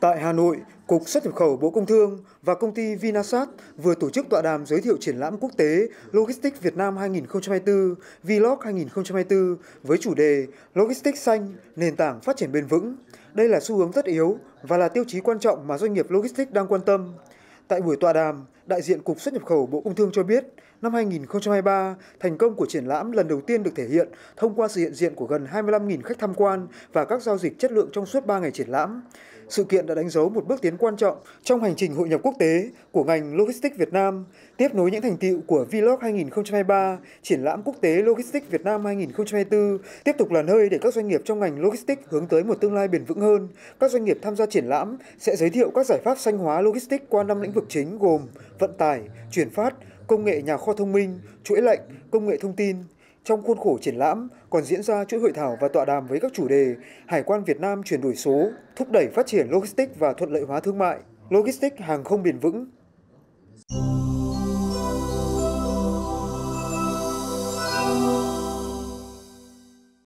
Tại Hà Nội, Cục xuất nhập khẩu Bộ Công Thương và công ty Vinasat vừa tổ chức tọa đàm giới thiệu triển lãm quốc tế Logistics Việt Nam 2024, Vlog 2024 với chủ đề Logistics xanh, nền tảng phát triển bền vững. Đây là xu hướng tất yếu và là tiêu chí quan trọng mà doanh nghiệp logistics đang quan tâm. Tại buổi tọa đàm, đại diện Cục xuất nhập khẩu Bộ Công Thương cho biết, năm 2023, thành công của triển lãm lần đầu tiên được thể hiện thông qua sự hiện diện của gần 25.000 khách tham quan và các giao dịch chất lượng trong suốt 3 ngày triển lãm. Sự kiện đã đánh dấu một bước tiến quan trọng trong hành trình hội nhập quốc tế của ngành Logistics Việt Nam, tiếp nối những thành tiệu của Vlog 2023, triển lãm quốc tế Logistics Việt Nam 2024 tiếp tục là nơi để các doanh nghiệp trong ngành Logistics hướng tới một tương lai bền vững hơn. Các doanh nghiệp tham gia triển lãm sẽ giới thiệu các giải pháp xanh hóa Logistics qua năm lĩnh vực chính gồm vận tải, chuyển phát, công nghệ nhà kho thông minh, chuỗi lệnh, công nghệ thông tin. Trong khuôn khổ triển lãm còn diễn ra chuỗi hội thảo và tọa đàm với các chủ đề Hải quan Việt Nam chuyển đổi số, thúc đẩy phát triển logistics và thuận lợi hóa thương mại, logistics hàng không bền vững,